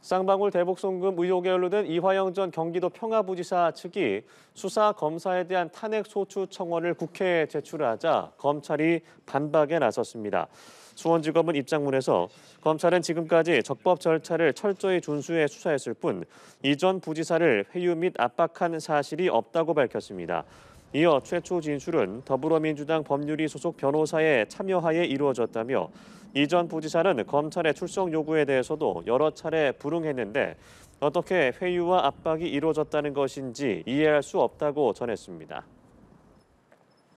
쌍방울 대북송금 의혹에 연루된 이화영 전 경기도 평화부지사 측이 수사 검사에 대한 탄핵 소추 청원을 국회에 제출하자 검찰이 반박에 나섰습니다. 수원지검은 입장문에서 검찰은 지금까지 적법 절차를 철저히 준수해 수사했을 뿐 이전 부지사를 회유 및 압박한 사실이 없다고 밝혔습니다. 이어 최초 진술은 더불어민주당 법률위 소속 변호사의 참여하에 이루어졌다며 이전 부지사는 검찰의 출석 요구에 대해서도 여러 차례 불응했는데 어떻게 회유와 압박이 이루어졌다는 것인지 이해할 수 없다고 전했습니다.